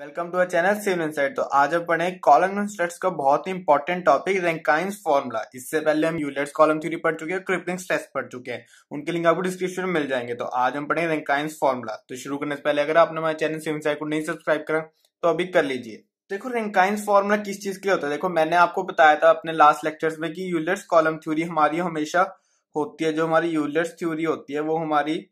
welcome to our channel Civil Insight तो आज हम पढ़े कॉलम कंस्ट्रक्ट्स का बहुत ही इंपॉर्टेंट टॉपिक रैंकाइंस फॉर्मूला इससे पहले हम यूलेट्स कॉलम थ्योरी पढ़ चुके हैं क्रिपलिंग स्ट्रेस पढ़ चुके हैं उनके लिंक आपको डिस्क्रिप्शन में मिल जाएंगे तो आज हम पढ़े रैंकाइंस फॉर्मूला तो शुरू करने से पहले अगर आपने हमारे चैनल सिविल इनसाइट को नहीं सब्सक्राइब करा तो अभी कर लीजिए देखो रैंकाइंस फॉर्मूला किस चीज के लिए होता है देखो मैंने आपको बताया था अपने लास्ट लेक्चर्स में कि यूलेट्स कॉलम थ्योरी हमारी हमेशा होती है जो हमारी यूलेट्स थ्योरी होती है वो हमारी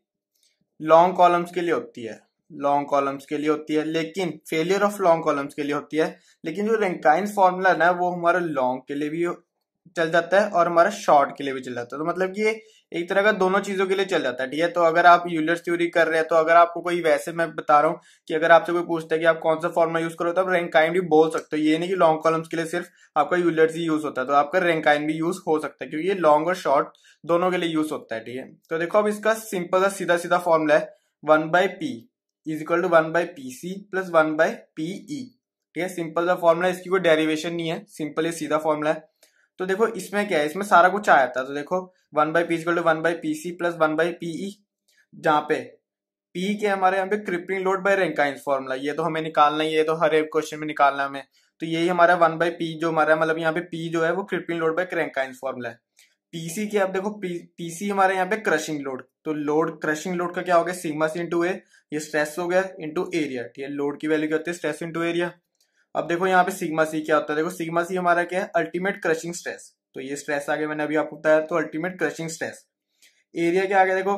लॉन्ग कॉलम्स के लिए होती है लॉन्ग कॉलम्स के लिए होती है लेकिन फेलियर ऑफ लॉन्ग कॉलम्स के लिए होती है लेकिन जो रेंकाइन फॉर्मूला ना वो हमारा लॉन्ग के लिए भी चल जाता है और हमारा शॉर्ट के लिए भी चल जाता है तो मतलब कि ये एक तरह का दोनों चीजों के लिए चल जाता है ठीक है तो अगर आप यूलर्स थ्योरी कर रहे हैं तो अगर आपको कोई वैसे मैं बता रहा हूँ कि अगर आपसे कोई पूछता है कि आप कौन सा फॉर्मूला यूज करो तो आप रैंकाइन भी बोल सकते हो ये नहीं कि लॉन्ग कॉलम्स के लिए सिर्फ आपका यूलर्स ही यूज होता है तो आपका रैंकाइन भी यूज हो सकता है क्योंकि ये लॉन्ग और शॉर्ट दोनों के लिए यूज होता है ठीक है तो देखो अब इसका सिंपल सा सीधा सीधा फॉर्मूला है one by P is equal to one by P C plus one by P E ठीक है सिंपल सा फॉर्मूला इसकी कोई डेरिवेशन नहीं है सिंपल ये सीधा फॉर्मूला है तो देखो इसमें क्या है इसमें सारा कुछ आया था तो देखो one by P is equal to one by P C plus one by P E जहाँ पे पी के हमारे यहाँ पे crippling load by Rankine's formula ये तो हमें निकालना ही है तो हर एक क्वेश्चन में निकालना हमें तो यही हमारा वन बाई पी जो हमारा मतलब यहाँ पे पी जो है वो crippling load by Rankine's formula है पीसी की आप देखो पीसी हमारे यहाँ पे क्रशिंग लोड तो लोड क्रशिंग लोड का क्या हो गया सिग्मा सी इंटू ए ये स्ट्रेस हो गया इंटू एरिया ठीक है लोड की वैल्यू क्या होती है स्ट्रेस इंटू एरिया अब देखो यहाँ पे सिग्मा सी क्या होता है देखो सिग्मा सी हमारा क्या है अल्टीमेट क्रशिंग स्ट्रेस तो ये स्ट्रेस आ गया मैंने अभी आपको बताया तो अल्टीमेट क्रशिंग स्ट्रेस एरिया क्या आ गया देखो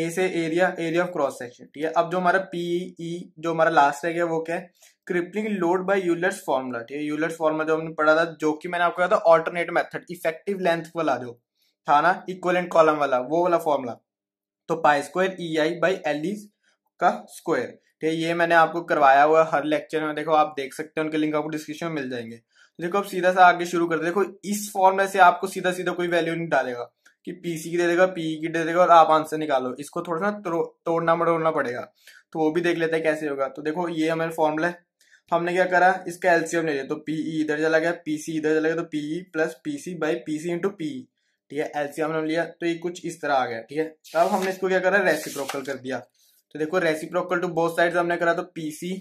ए से area area of cross section ठीक है अब जो हमारा पी e, जो हमारा लास्ट रह गया वो क्या है crippling load by Euler's formula ठीक है यूलर्स फॉर्मूला जो हमने पढ़ा था जो कि मैंने आपको कहा था ऑल्टरनेट मेथड इफेक्टिव लेंथ वाला जो था ना इक्वलेंट कॉलम वाला वो वाला फॉर्मूला तो pi square E I by L का स्क्वायर ठीक है ये मैंने आपको करवाया हुआ हर लेक्चर में देखो आप देख सकते हैं उनके लिंक आपको डिस्क्रिप्शन में मिल जाएंगे देखो आप सीधा सा आगे शुरू करते देखो इस फॉर्मूले से आपको सीधा सीधा कोई वैल्यू नहीं डालेगा कि पीसी की दे देगा पीई e की दे देगा और आप आंसर निकालो इसको थोड़ा सा तोड़ना मड़ोड़ना पड़ेगा तो वो भी देख लेते हैं कैसे होगा तो देखो ये हमारे फॉर्मूला है हमने क्या करा इसका एलसीएम ले लिया तो पीई e इधर चला गया पीसी इधर चला गया तो PE plus PC by PC into PE ठीक है एलसीएम हमने लिया तो ये कुछ इस तरह आ गया ठीक है अब हमने इसको क्या करा रेसिप्रोकल कर दिया तो देखो रेसिप्रोकल टू बोथ साइड हमने करा तो पीसी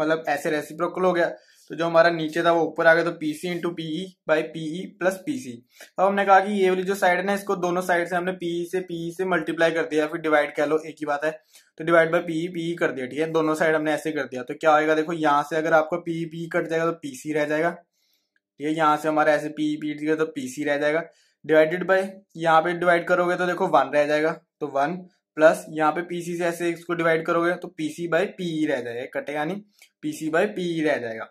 मतलब ऐसे रेसिप्रोकल हो गया तो जो हमारा नीचे था वो ऊपर आ गया तो PC into PE by PE plus PC अब हमने कहा कि ये वाली जो साइड है ना इसको दोनों साइड से हमने पीई e से पीई e से मल्टीप्लाई कर दिया फिर डिवाइड कह लो एक ही बात है तो डिवाइड बाई पीई पीई कर दिया ठीक है दोनों साइड हमने ऐसे कर दिया तो क्या होगा देखो यहाँ से अगर आपका पीई पीई कट जाएगा तो पीसी रह जाएगा ठीक है यहाँ से हमारा ऐसे पीई पीट दिया तो पीसी रह जाएगा डिवाइडेड बाय यहाँ पे डिवाइड करोगे तो देखो वन रह जाएगा तो वन प्लस यहाँ पे पीसी से ऐसे इसको डिवाइड करोगे तो पीसी बाई पीई रह जाएगा कटे यानी पीसी बाय पीई रह जाएगा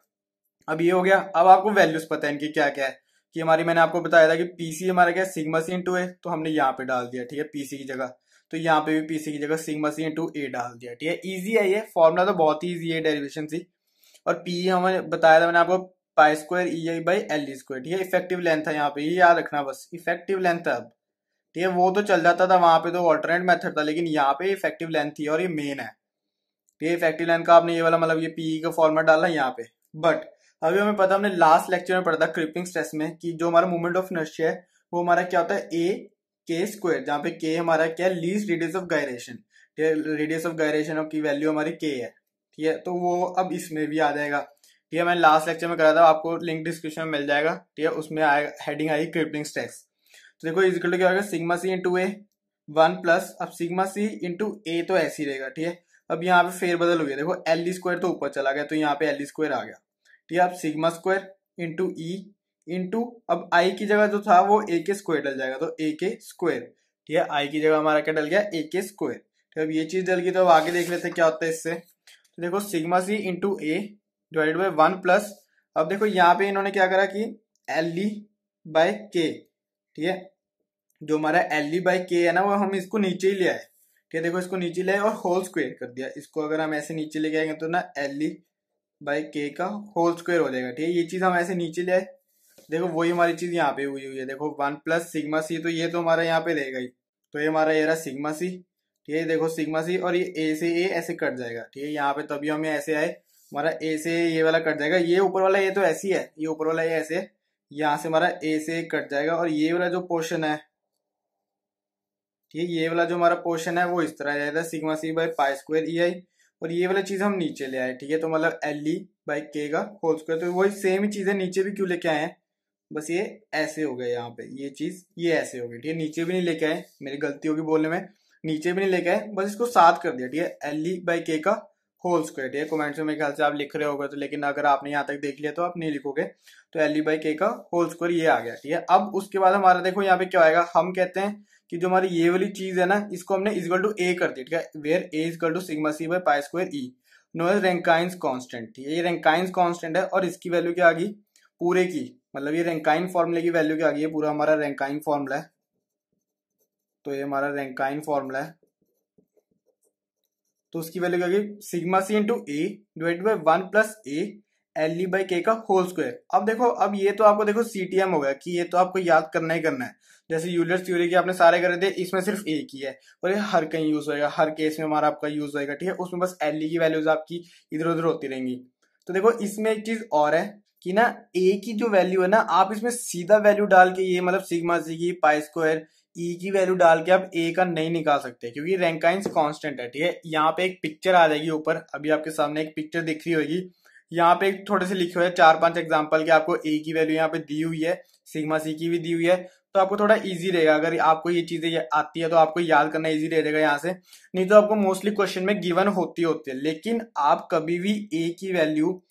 अब ये हो गया अब आपको वैल्यूज पता है इनकी क्या क्या है कि हमारी मैंने आपको बताया था कि पीसी हमारा क्या सिग्मा सी इंटू ए तो हमने यहाँ पे डाल दिया ठीक है पीसी की जगह तो यहाँ पे भी पीसी की जगह सिग्मा सी इंटू ए डाल दिया ठीक है ईजी है ये फॉर्मूला तो बहुत ही ईजी है डेरिवेशन सी और पी e हमने बताया था मैंने आपको pi square E I by L E square ठीक है इफेक्टिव लेंथ है यहाँ पे ये याद रखना बस इफेक्टिव लेंथ है अब ठीक है वो तो चल जाता था वहाँ पे तो ऑल्टरनेट मेथड था लेकिन यहाँ पे इफेक्टिव लेंथ थी और ये मेन है ठीक है इफेक्टिव लेंथ का आपने ये वाला मतलब ये पीई e का फॉर्मेट डाला यहाँ पे बट अभी हमें पता हमने लास्ट लेक्चर में पढ़ा था क्रिपिंग स्ट्रेस में कि जो हमारा मूवमेंट ऑफ इनर्शिया है वो हमारा क्या होता है ए के स्क्वायर जहाँ पे के हमारा क्या है least radius of gyration radius of gyration की वैल्यू हमारी के है ठीक है तो वो अब इसमें भी आ जाएगा ठीक है मैंने लास्ट लेक्चर में करा था आपको लिंक डिस्क्रिप्शन में मिल जाएगा ठीक है उसमें आएगा हेडिंग आएगी क्रिप्टिंग टैक्स तो देखो इजिकल टू क्या होगा sigma C into A one plus अब सिग्मा सी इंटू ए तो ऐसे ही रहेगा ठीक है अब यहाँ पे फेर बदल हो गया देखो एल स्क्वायर तो ऊपर चला गया तो यहाँ पे एल स्क्वायर आ गया ठीक है अब sigma square into E into अब आई की जगह जो था वो ए के स्क्वायर डल जाएगा तो ए के स्क्वायर ठीक है आई की जगह हमारा क्या डल गया ए के स्क्वायर तो अब ये चीज डल गई तो अब आगे देख लेते क्या होता है इससे तो देखो sigma C into A divided by one plus अब देखो यहाँ पे इन्होंने क्या करा कि एल ई बाय के ठीक है जो हमारा एल ई बाय के है ना वो हम इसको नीचे ही ले आए ठीक है देखो इसको नीचे ले आए और होल स्क्वेयर कर दिया इसको अगर हम ऐसे नीचे लेके आएंगे तो ना एल ई बाय के का होल स्क्वेयर हो जाएगा ठीक है ये चीज़ हम ऐसे नीचे ले आए देखो वही हमारी चीज़ यहाँ पे हुई हुई है देखो वन प्लस सिग्मा सी तो ये तो हमारा यहाँ पे रहेगा ही तो ये हमारा ये रहा सिग्मा सी ठीक है देखो सिग्मा सी और ये ए से ए ऐसे कट जाएगा ठीक है यहाँ पे तभी हमें ऐसे आए हमारा ए से ये वाला कट जाएगा ये ऊपर वाला ये तो ऐसी है ये ऊपर वाला ये ऐसे यहाँ से हमारा ए से कट जाएगा और ये वाला जो पोर्शन है ठीक है ये वाला जो हमारा पोर्शन है वो इस तरह जाएगा sigma C by pi square E I और ये वाला चीज़ हम नीचे ले आए ठीक है तो मतलब एल ई बाई के का होल स्क्वायर तो वही सेम ही चीज़ है नीचे भी क्यों लेके आए हैं बस ये ऐसे हो गए यहाँ पे ये चीज़ ये ऐसे हो गई ठीक है नीचे भी नहीं लेके आए मेरी गलती होगी बोलने में नीचे भी नहीं लेके आए बस इसको साथ कर दिया ठीक है एल ई बाई के का होल स्क्वायर ठीक है कॉमेंट्स में मेरे ख्याल से आप लिख रहे होगे तो लेकिन अगर आपने यहाँ तक देख लिया तो आप नहीं लिखोगे तो एल ई बाई के का होल स्क्वायर ये आ गया ठीक है अब उसके बाद हमारा देखो यहाँ पे क्या आएगा हम कहते हैं कि जो हमारी ये वाली चीज है ना इसको हमने इजगल टू ए कर दी ठीक है where a is equal to sigma C by pi square E known as Rankine's constant ठीक है ये रैंकाइंस कॉन्स्टेंट है और इसकी वैल्यू क्या आ गई पूरे की मतलब ये रेंकाइन फॉर्मूले की वैल्यू क्या आ गई है पूरा हमारा रेंकाइन फॉर्मूला है तो ये हमारा रेंकाइन फॉर्मूला है तो उसकी वैल्यू क्या sigma C into A divide by one plus A L E by K का होल स्क्वायर अब देखो अब ये तो आपको देखो सी टी एम हो गया कि ये तो आपको याद करना ही करना है जैसे यूलर थ्योरी के आपने सारे करे थे इसमें सिर्फ ए की है और ये हर कहीं यूज होएगा हर केस में हमारा आपका यूज होएगा ठीक है उसमें बस एल ई e की वैल्यूज आपकी इधर उधर होती रहेंगी तो देखो इसमें एक चीज और है कि ना ए की जो वैल्यू है ना आप इसमें सीधा वैल्यू डाल के ये मतलब सिग्मा सी की पाई स्क्वायर ई e की वैल्यू डाल के आप ए का नहीं निकाल सकते क्योंकि रैंकाइंस कांस्टेंट है ठीक है यहाँ पे एक पिक्चर आ जाएगी ऊपर अभी आपके सामने एक पिक्चर दिख रही होगी यहाँ पे थोड़े से लिखे हुए चार पांच एग्जाम्पल के आपको ए की वैल्यू यहाँ पे दी हुई है सिग्मा सी की भी दी हुई है तो आपको थोड़ा इजी रहेगा अगर आपको ये चीजें आती है तो आपको याद करना इजी रहेगा यहाँ से नहीं तो आपको मोस्टली क्वेश्चन में गिवन होती होती है लेकिन आप कभी भी ए की वैल्यू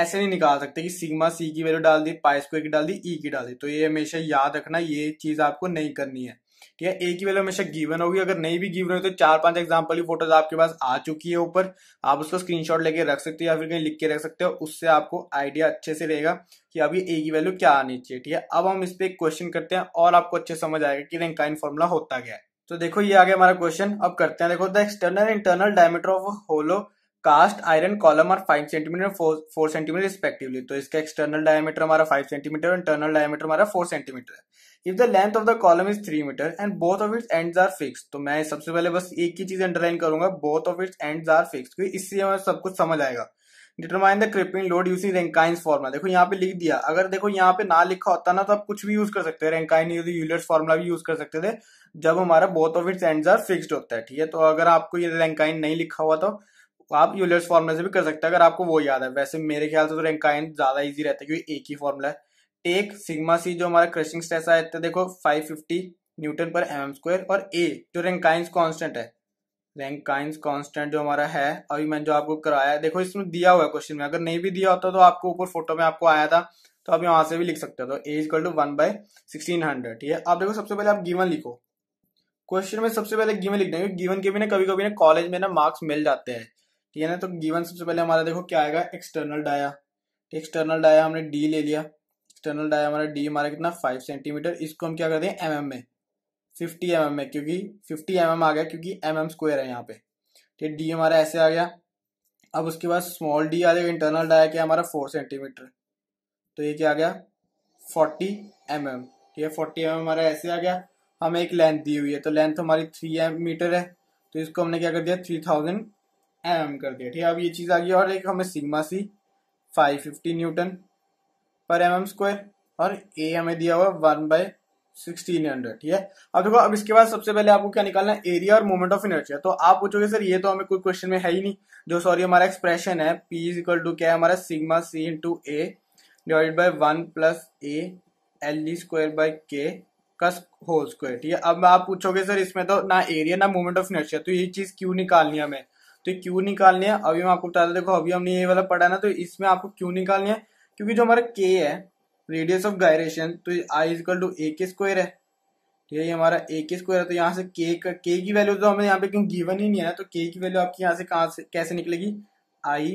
ऐसे नहीं निकाल सकते कि सिग्मा सी की वैल्यू डाल दी पाइस को एक डाल दी ई e की डाल दी तो ये हमेशा याद रखना ये चीज आपको नहीं करनी है ठीक है ए की वैल्यू हमेशा गिवन होगी अगर नहीं भी गिवन हो तो चार पांच एग्जाम्पल की फोटोज आपके पास आ चुकी है ऊपर आप उसको स्क्रीनशॉट लेके रख सकते हो या फिर कहीं लिख के रख सकते हो उससे आपको आइडिया अच्छे से रहेगा कि अभी ए की वैल्यू क्या आनी चाहिए ठीक है अब हम इस पर एक क्वेश्चन करते हैं और आपको अच्छे समझ आएगा कि काइन फॉर्मूला होता क्या है तो देखो ये आ गया हमारा क्वेश्चन अब करते हैं देखो the external internal diameter of hollow cast iron column और five centimetre four centimetre respectively तो इसका एक्सटर्नल डायमीटर हमारा फाइव सेंटीमीटर इंटरनल डायमीटर हमारा फोर सेंटीमीटर है if the length of the column is three metre and both of its ends are fix तो मैं सबसे पहले बस एक ही चीज अंडरलाइन करूंगा both of its ends are fix क्योंकि इससे हमें सब कुछ समझ आएगा determine the crippling load using Rankine formula देखो यहाँ पे लिख दिया अगर देखो यहाँ पे ना लिखा होता ना तो आप कुछ भी यूज कर सकते हैं रैंकाइन यूलर्स फॉर्मुला भी यूज कर सकते थे जब हमारा both of its ends are fix होता है ठीक है तो अगर आपको ये रैंकाइन नहीं लिखा हुआ तो आप यूलर्स फॉर्मुला से भी कर सकते हैं अगर आपको वो याद है वैसे मेरे ख्याल से तो रैंकाइन ज्यादा ईजी रहता है क्योंकि एक ही फॉर्मुला है टेक सिग्मा सी जो हमारा क्रशिंग स्ट्रेस आया था तो देखो 550 Newton per M M square और ए जो रेंकाइंस कांस्टेंट है रेंकाइंस कांस्टेंट जो हमारा है अभी मैंने जो आपको कराया है देखो इसमें दिया हुआ है क्वेश्चन में अगर नहीं भी दिया होता तो आपको ऊपर फोटो में आपको आया था तो आप यहाँ से भी लिख सकते हो तो a to one by sixteen hundred ठीक है आप देखो सबसे पहले आप गिवन लिखो क्वेश्चन में सबसे पहले गिवन लिखना है गिवन के भी ना कभी कभी ना कॉलेज में ना मार्क्स मिल जाते हैं ठीक है ना तो गिवन सबसे पहले हमारा देखो क्या आएगा एक्सटर्नल डाया एक्सटर्नल डाया हमने डी ले लिया एक्सटर्नल डाया हमारा डी हमारा कितना फाइव सेंटीमीटर इसको हम क्या कर दें एम में फिफ्टी एम में क्योंकि फिफ्टी एम mm आ गया क्योंकि एम एम स्क्वायर है यहाँ पे ठीक डी हमारा ऐसे आ गया अब उसके बाद स्मॉल डी आ जाएगा इंटरनल डाया क्या हमारा फोर सेंटीमीटर तो ये क्या आ गया फोर्टी एम एम ठीक है फोर्टी एम एम हमारा ऐसे आ गया हमें एक लेंथ दी हुई है तो लेंथ हमारी थ्री एम मीटर है तो इसको हमने क्या कर दिया थ्री थाउजेंड एम एम कर दिया ठीक है अब ये चीज़ आ गई और एक हमें sigma C five fifty newton per M M square और ए हमें दिया हुआ वन बाय सिक्सटीन हंड्रेड ठीक है अब देखो अब इसके बाद सबसे पहले आपको क्या निकालना है एरिया और मोमेंट ऑफ इनर्शिया तो आप पूछोगे सर ये तो हमें कोई क्वेश्चन में है ही नहीं जो सॉरी हमारा एक्सप्रेशन है पी इज इक्वल टू क्या है हमारा sigma C into A divide by one plus A L E square by K का होल स्क्वायर ठीक है अब आप पूछोगे सर इसमें तो ना एरिया ना मोमेंट ऑफ इनर्शिया तो ये चीज क्यों निकालनी है हमें तो क्यों निकालनी है अभी मैं आपको बता दें देखो अभी हमने ये वाला पढ़ा ना तो इसमें आपको क्यों निकालनी है क्योंकि जो हमारा के है रेडियस ऑफ गायरेशन तो आई इजकल टू ए के स्क्वायर है ठीक है ये हमारा ए के स्क्वायर है तो यहाँ से के का के की वैल्यू तो हमें यहाँ पे क्यों गिवन ही नहीं है तो के की वैल्यू आपकी यहाँ से कहाँ से कैसे निकलेगी आई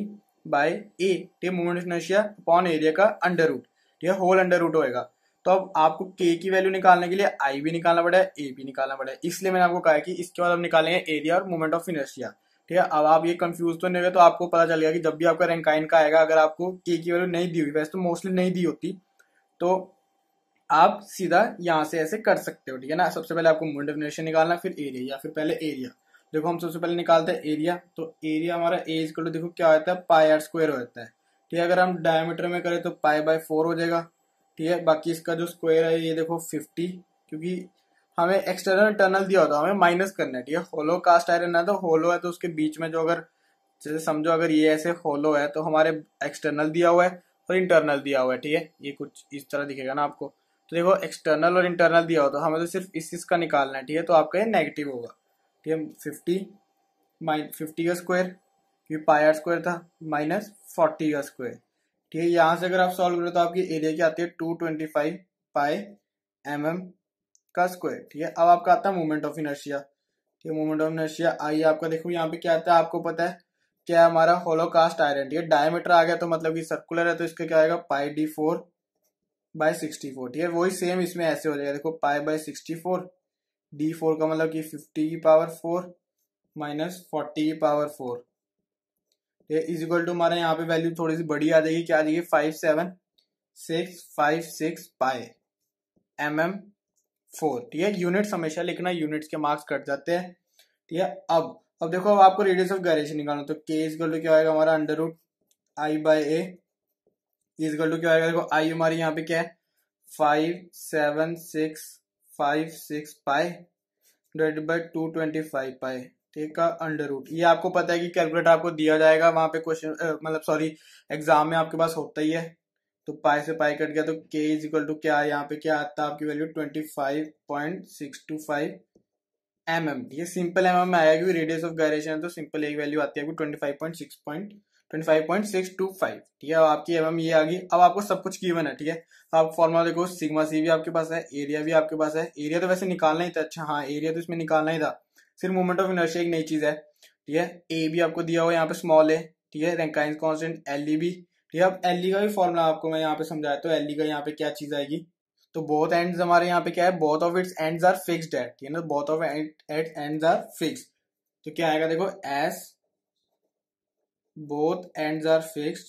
बाय ए ठीक है मोमेंट इनर्शिया अपॉन एरिया का अंडर रूट ठीक है होल अंडर रूट होएगा तो अब आपको के की वैल्यू निकालने के लिए आई भी निकालना पड़ा है ए भी निकालना पड़ा है इसलिए मैंने आपको कहा कि इसके बाद हम निकालेंगे एरिया और मोमेंट ऑफ इनर्शिया ठीक है अब आप ये कंफ्यूज तो नहीं हुए तो आपको पता चल गया कि जब भी आपका रैंक आइन का आएगा अगर आपको के की वैल्यू नहीं दी हुई वैसे तो मोस्टली नहीं दी होती तो आप सीधा यहाँ से ऐसे कर सकते हो ठीक है ना सबसे पहले आपको मून डेफिनेशन निकालना फिर एरिया या फिर पहले एरिया देखो हम सबसे पहले निकालते हैं एरिया तो एरिया हमारा एज कर देखो क्या होता है पाई आर स्क्वायर हो जाता है ठीक है अगर हम डायमीटर में करें तो पाई बाय फोर हो जाएगा ठीक है बाकी इसका जो स्क्वायर है ये देखो फिफ्टी क्योंकि हमें एक्सटर्नल टनल दिया होता है हमें माइनस करना है ठीक है होलो कास्ट आयरन है तो होलो है तो उसके बीच में जो अगर जैसे समझो अगर ये ऐसे होलो है तो हमारे एक्सटर्नल दिया हुआ है और इंटरनल दिया हुआ है ठीक है ये कुछ इस तरह दिखेगा ना आपको तो देखो एक्सटर्नल और इंटरनल दिया होता है हमें तो सिर्फ इस चीज़ का निकालना है ठीक है तो आपका ये नेगेटिव होगा ठीक है फिफ्टी माइन फिफ्टी का स्क्वायर ये पाई स्क्वायर था माइनस फोर्टी का स्क्वायर ठीक है यहाँ से अगर आप सॉल्व करो तो आपकी एरिया की आती है two twenty five pi M M का स्क्वायर ठीक है अब आपका आता है मोमेंट ऑफ इनर्शिया ठीक है मोमेंट ऑफ इनर्शिया आइए आपका देखो यहाँ पे क्या आता है आपको पता है क्या हमारा होलोकास्ट आयरन ठीक है डायमीटर आ गया तो मतलब की सर्कुलर है तो इसका क्या आएगा pi D four by sixty four ठीक है वही सेम इसमें ऐसे हो जाएगा देखो pi by sixty four D four का मतलब कि फिफ्टी की पावर फोर माइनस फोर्टी की पावर फोर ठीक है इज इक्वल टू हमारे यहाँ पे वैल्यू थोड़ी सी बड़ी आ जाएगी क्या आ जाएगी five seven six five six pi M M four ठीक है यूनिट्स हमेशा लिखना यूनिट्स के मार्क्स कट जाते हैं ठीक है अब अब देखो अब आपको रेडियस ऑफ गैरेज निकालना तो के इज गल क्या होगा हमारा under root I by A is equal क्या होगा देखो आई हमारी यहाँ पे क्या है five seven six five six pi divided by two twenty five pi ठीक है अंडर रूट ये आपको पता है कि कैलकुलेटर आपको दिया जाएगा वहां पे क्वेश्चन मतलब सॉरी एग्जाम में आपके पास होता ही है तो पाई से पाई कट गया तो के इज इक्वल टू क्या यहाँ पे क्या आता है आपकी value twenty five point six two five M M ठीक है सिंपल एम एम आया क्योंकि रेडियस ऑफ गायरेशन तो सिंपल एक वैल्यू आती है आपकी twenty five point six point twenty five point six two five ठीक है आपकी एम mm एम ये आ गई अब आपको सब कुछ गिवन है ठीक है आप फॉर्मुला देखो सिग्मा सी भी आपके पास है एरिया भी आपके पास है एरिया तो वैसे निकालना ही था अच्छा हाँ एरिया तो इसमें निकालना ही था सिर्फ मोमेंट ऑफ इनर्शिया एक नई चीज है ठीक है ए भी आपको दिया हुआ यहाँ पे स्मॉल है ठीक है रैंकाइन कॉन्स्टेंट एल ई भी ठीक है अब एल e का भी फॉर्मूला आपको मैं यहाँ पे समझाया तो एल e का यहाँ पे क्या चीज आएगी तो बहुत एंड हमारे यहाँ पे क्या है both of its end are fixed at ठीक है ना both of at end are fix तो क्या आएगा देखो as both ends are fix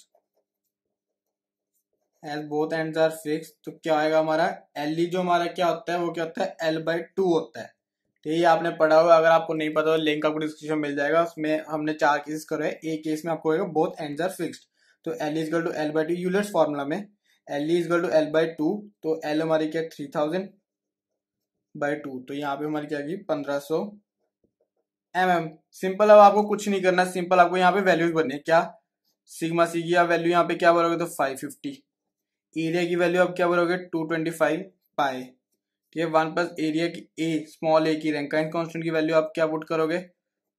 as both ends are fix तो क्या आएगा हमारा एल e जो हमारा क्या होता है वो क्या होता है एल बाई टू होता है ठीक तो है आपने पढ़ा हुआ अगर आपको नहीं पता हो लिंक आपको डिस्क्रिप्शन मिल जाएगा उसमें हमने चार केसेस करे एक केस में आपको बोथ एंड्स आर फिक्स्ड तो L is equal to L by two Euler's formula में L is equal to L by two तो एल हमारी क्या थ्री थाउजेंड बाई टू तो यहाँ पे हमारी क्या गई पंद्रह सो एम एम सिंपल अब आपको कुछ नहीं करना सिंपल आपको यहाँ पे वैल्यूज बनने क्या सिग्मा सी की वैल्यू यहाँ पे क्या बोलोगे तो फाइव फिफ्टी एरिया की वैल्यू आप क्या बोलोगे टू ट्वेंटी फाइव पाए ठीक है वन प्लस एरिया की ए स्मॉल ए की रैंकाइन कॉन्स्टेंट की वैल्यू आप क्या पुट करोगे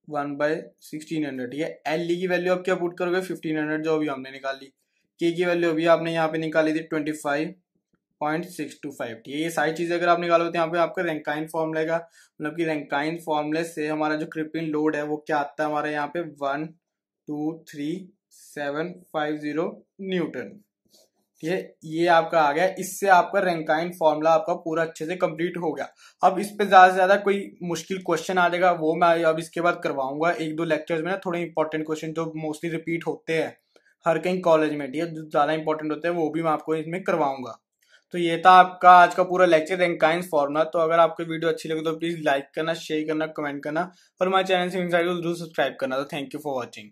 वन बाय सिक्सटीन हंड्रेड ठीक है एल ई e की वैल्यू आप क्या पुट करोगे फिफ्टीन हंड्रेड जो अभी हमने निकाली के की वैल्यू अभी आपने यहाँ पे निकाली थी twenty five point six two five ठीक है ये सारी चीज़ें अगर आप निकालोगे तो यहाँ पे आपका रैंकाइन फॉर्मूले का मतलब कि रैंकाइन फॉर्मूले से हमारा जो क्रिपिन लोड है वो क्या आता है हमारे यहाँ पे one two three seven five zero newton ये ये आपका आ गया इससे आपका रैंकाइन फॉर्मूला आपका पूरा अच्छे से कंप्लीट हो गया अब इस पे ज़्यादा से ज़्यादा कोई मुश्किल क्वेश्चन आ जाएगा वो मैं अब इसके बाद करवाऊंगा एक दो लेक्चर्स में ना थोड़े इंपॉर्टेंट क्वेश्चन जो मोस्टली रिपीट होते हैं हर कहीं कॉलेज में ठीक है जो ज़्यादा इंपॉर्टेंट होते हैं वो भी मैं आपको इसमें करवाऊंगा तो ये था आपका आज का पूरा लेक्चर रैंकाइन फॉर्मूला तो अगर आपको वीडियो अच्छी लगे तो प्लीज़ लाइक करना शेयर करना कमेंट करना और हमारे चैनल से जरूर सब्सक्राइब करना तो थैंक यू फॉर वॉचिंग